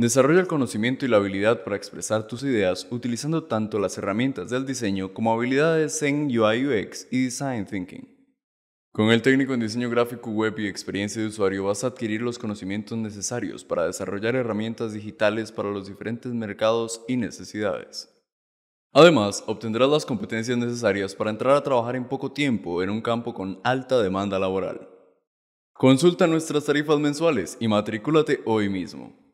Desarrolla el conocimiento y la habilidad para expresar tus ideas utilizando tanto las herramientas del diseño como habilidades en UI UX y Design Thinking. Con el técnico en diseño gráfico web y experiencia de usuario vas a adquirir los conocimientos necesarios para desarrollar herramientas digitales para los diferentes mercados y necesidades. Además, obtendrás las competencias necesarias para entrar a trabajar en poco tiempo en un campo con alta demanda laboral. Consulta nuestras tarifas mensuales y matricúlate hoy mismo.